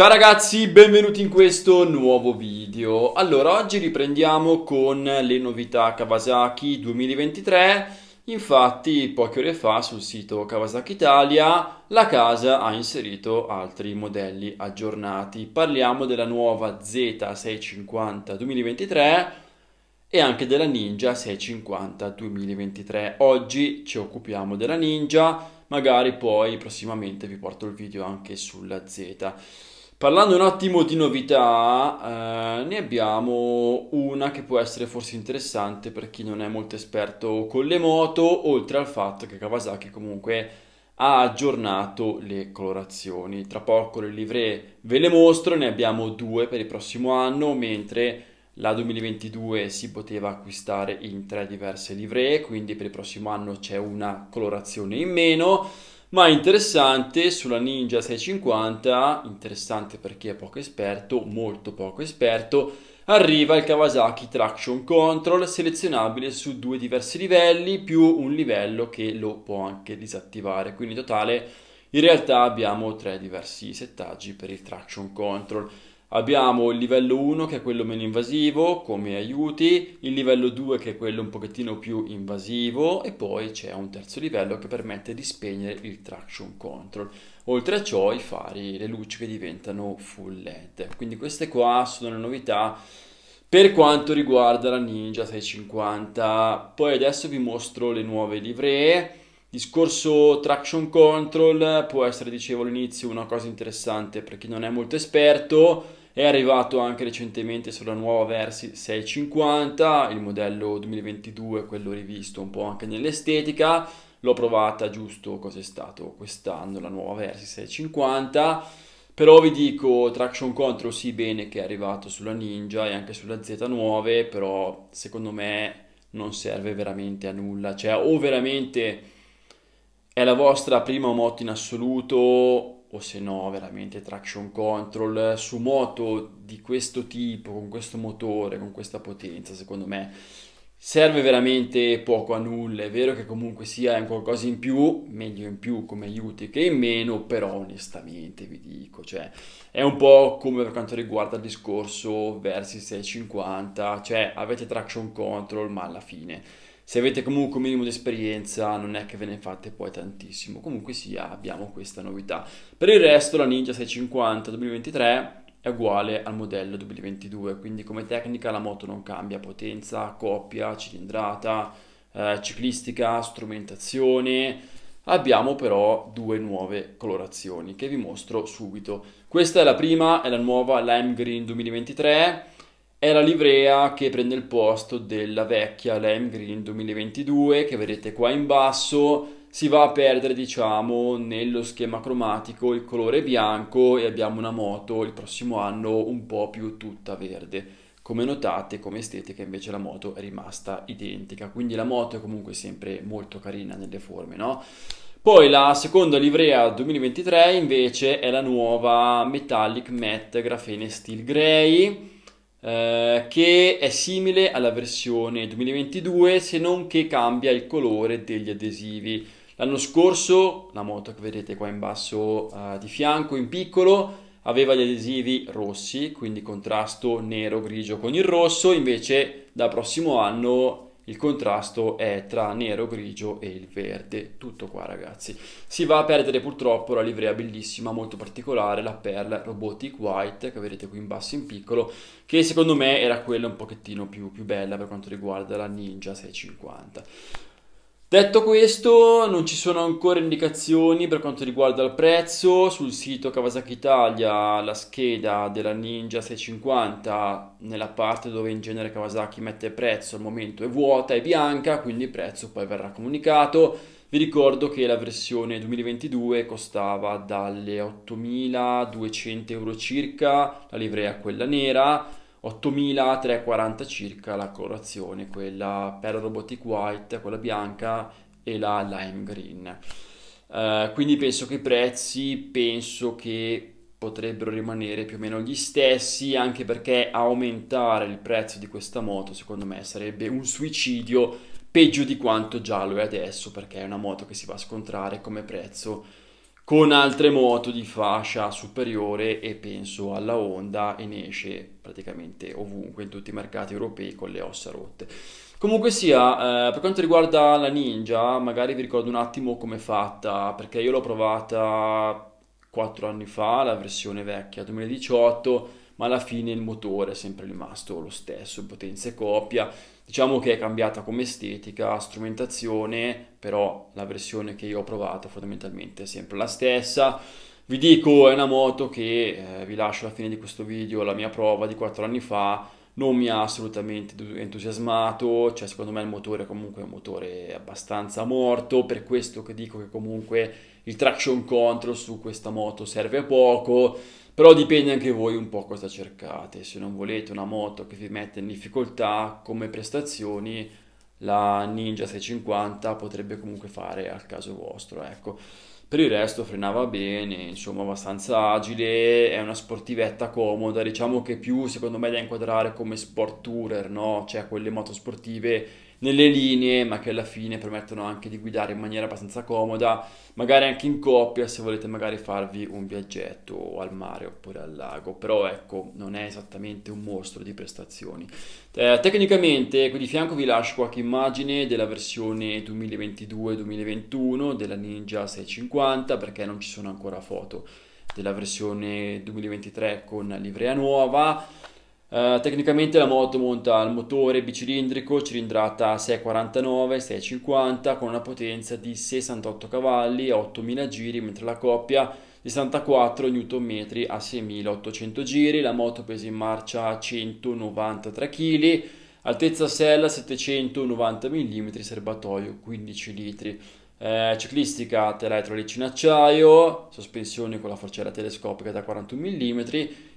Ciao ragazzi, benvenuti in questo nuovo video. Allora, oggi riprendiamo con le novità Kawasaki 2023. Infatti, poche ore fa sul sito Kawasaki Italia la casa ha inserito altri modelli aggiornati. Parliamo della nuova Z650 2023 e anche della Ninja 650 2023. Oggi ci occupiamo della Ninja, magari poi prossimamente vi porto il video anche sulla Z. Parlando un attimo di novità, eh, ne abbiamo una che può essere forse interessante per chi non è molto esperto con le moto, oltre al fatto che Kawasaki comunque ha aggiornato le colorazioni. Tra poco le livree ve le mostro, ne abbiamo due per il prossimo anno, mentre la 2022 si poteva acquistare in tre diverse livree, quindi per il prossimo anno c'è una colorazione in meno ma interessante sulla Ninja 650, interessante per chi è poco esperto, molto poco esperto, arriva il Kawasaki Traction Control selezionabile su due diversi livelli più un livello che lo può anche disattivare, quindi in totale in realtà abbiamo tre diversi settaggi per il Traction Control. Abbiamo il livello 1 che è quello meno invasivo come aiuti, il livello 2 che è quello un pochettino più invasivo e poi c'è un terzo livello che permette di spegnere il traction control. Oltre a ciò i fari, le luci che diventano full LED. Quindi queste qua sono le novità per quanto riguarda la Ninja 650. Poi adesso vi mostro le nuove livree. Discorso traction control può essere, dicevo all'inizio, una cosa interessante per chi non è molto esperto è arrivato anche recentemente sulla nuova Versi 650, il modello 2022, quello rivisto un po' anche nell'estetica. L'ho provata giusto, cos'è stato quest'anno, la nuova Versi 650. Però vi dico, Traction Control sì bene che è arrivato sulla Ninja e anche sulla Z9, però secondo me non serve veramente a nulla. Cioè o veramente è la vostra prima moto in assoluto o se no veramente traction control su moto di questo tipo, con questo motore, con questa potenza, secondo me Serve veramente poco a nulla, è vero che comunque sia un qualcosa in più, meglio in più come aiuti che in meno, però onestamente vi dico, cioè è un po' come per quanto riguarda il discorso versi 650, cioè avete traction control ma alla fine se avete comunque un minimo di esperienza non è che ve ne fate poi tantissimo, comunque sia abbiamo questa novità. Per il resto la Ninja 650 2023 è uguale al modello 2022, quindi come tecnica la moto non cambia potenza, coppia, cilindrata, eh, ciclistica, strumentazione. Abbiamo però due nuove colorazioni che vi mostro subito. Questa è la prima, è la nuova Lime Green 2023, è la livrea che prende il posto della vecchia Lime Green 2022 che vedete qua in basso si va a perdere diciamo nello schema cromatico il colore bianco e abbiamo una moto il prossimo anno un po' più tutta verde come notate come estetica invece la moto è rimasta identica quindi la moto è comunque sempre molto carina nelle forme no? Poi la seconda livrea 2023 invece è la nuova Metallic Matte Grafene Steel Grey eh, che è simile alla versione 2022 se non che cambia il colore degli adesivi. L'anno scorso la moto che vedete qua in basso uh, di fianco, in piccolo, aveva gli adesivi rossi, quindi contrasto nero-grigio con il rosso, invece dal prossimo anno il contrasto è tra nero, grigio e il verde, tutto qua ragazzi. Si va a perdere purtroppo la livrea bellissima, molto particolare, la Perla Robotic White, che vedete qui in basso in piccolo, che secondo me era quella un pochettino più, più bella per quanto riguarda la Ninja 650. Detto questo, non ci sono ancora indicazioni per quanto riguarda il prezzo. Sul sito Kawasaki Italia la scheda della Ninja 650, nella parte dove in genere Kawasaki mette prezzo, al momento è vuota, è bianca, quindi il prezzo poi verrà comunicato. Vi ricordo che la versione 2022 costava dalle 8.200 euro circa, la livrea quella nera, 8.340 circa la colorazione, quella per Robotic White, quella bianca e la Lime Green. Uh, quindi penso che i prezzi penso che potrebbero rimanere più o meno gli stessi, anche perché aumentare il prezzo di questa moto secondo me sarebbe un suicidio peggio di quanto già lo è adesso, perché è una moto che si va a scontrare come prezzo con altre moto di fascia superiore e penso alla Honda e ne esce praticamente ovunque in tutti i mercati europei con le ossa rotte. Comunque sia, eh, per quanto riguarda la Ninja, magari vi ricordo un attimo come è fatta, perché io l'ho provata 4 anni fa, la versione vecchia 2018 ma alla fine il motore è sempre rimasto lo stesso, potenza e coppia. Diciamo che è cambiata come estetica, strumentazione, però la versione che io ho provato fondamentalmente è sempre la stessa. Vi dico, è una moto che eh, vi lascio alla fine di questo video, la mia prova di 4 anni fa, non mi ha assolutamente entusiasmato, cioè secondo me il motore è comunque un motore abbastanza morto, per questo che dico che comunque il traction control su questa moto serve a poco, però dipende anche voi un po' cosa cercate, se non volete una moto che vi mette in difficoltà come prestazioni, la Ninja 650 potrebbe comunque fare al caso vostro, ecco. Per il resto frenava bene, insomma abbastanza agile, è una sportivetta comoda, diciamo che più secondo me da inquadrare come sport tourer, no? cioè quelle moto sportive nelle linee ma che alla fine permettono anche di guidare in maniera abbastanza comoda, magari anche in coppia se volete magari farvi un viaggetto al mare oppure al lago, però ecco non è esattamente un mostro di prestazioni. Eh, tecnicamente qui di fianco vi lascio qualche immagine della versione 2022-2021 della Ninja 650 50 perché non ci sono ancora foto della versione 2023 con livrea nuova. Uh, tecnicamente la moto monta al motore bicilindrico cilindrata 649 650 con una potenza di 68 cavalli a 8000 giri mentre la coppia 64 Nm a 6800 giri la moto pesa in marcia 193 kg altezza sella 790 mm serbatoio 15 litri eh, ciclistica teletra ricci in acciaio, sospensione con la forcella telescopica da 41 mm,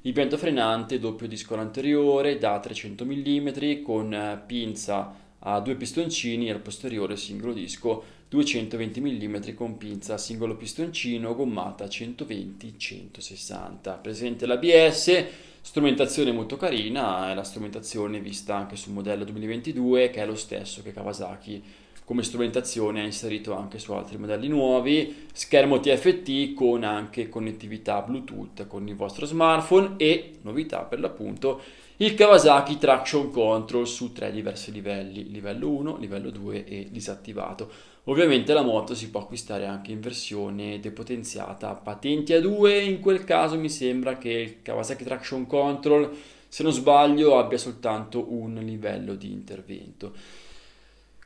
impianto frenante doppio disco anteriore da 300 mm con eh, pinza a due pistoncini e al posteriore singolo disco 220 mm con pinza singolo pistoncino gommata 120-160. Presente l'ABS, strumentazione molto carina, è eh, la strumentazione vista anche sul modello 2022 che è lo stesso che Kawasaki come strumentazione è inserito anche su altri modelli nuovi, schermo TFT con anche connettività Bluetooth con il vostro smartphone e, novità per l'appunto, il Kawasaki Traction Control su tre diversi livelli, livello 1, livello 2 e disattivato. Ovviamente la moto si può acquistare anche in versione depotenziata, patenti a 2, in quel caso mi sembra che il Kawasaki Traction Control, se non sbaglio, abbia soltanto un livello di intervento.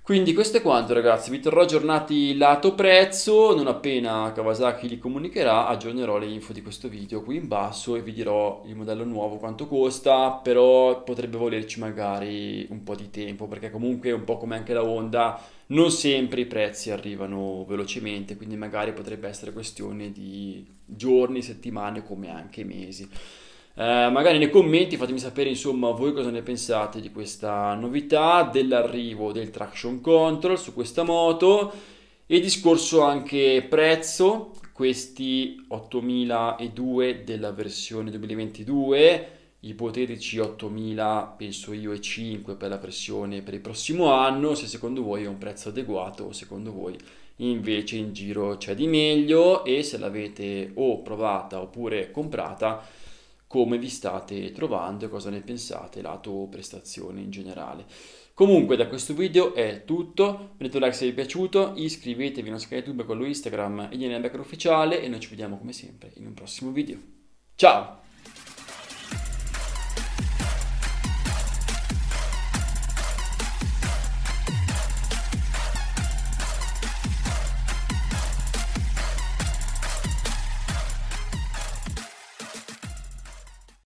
Quindi questo è quanto ragazzi, vi terrò aggiornati lato prezzo, non appena Kawasaki li comunicherà aggiornerò le info di questo video qui in basso e vi dirò il modello nuovo quanto costa, però potrebbe volerci magari un po' di tempo perché comunque un po' come anche la Honda non sempre i prezzi arrivano velocemente, quindi magari potrebbe essere questione di giorni, settimane come anche mesi. Eh, magari nei commenti fatemi sapere insomma voi cosa ne pensate di questa novità, dell'arrivo del traction control su questa moto e discorso anche prezzo, questi 8002 della versione 2022 ipotetici 8.000 penso io e 5 per la pressione per il prossimo anno se secondo voi è un prezzo adeguato o secondo voi invece in giro c'è di meglio e se l'avete o provata oppure comprata come vi state trovando e cosa ne pensate lato prestazione in generale. Comunque da questo video è tutto, mettete un like se vi è piaciuto, iscrivetevi al nostro canale YouTube, quello Instagram e Gnanabacker ufficiale e noi ci vediamo come sempre in un prossimo video. Ciao!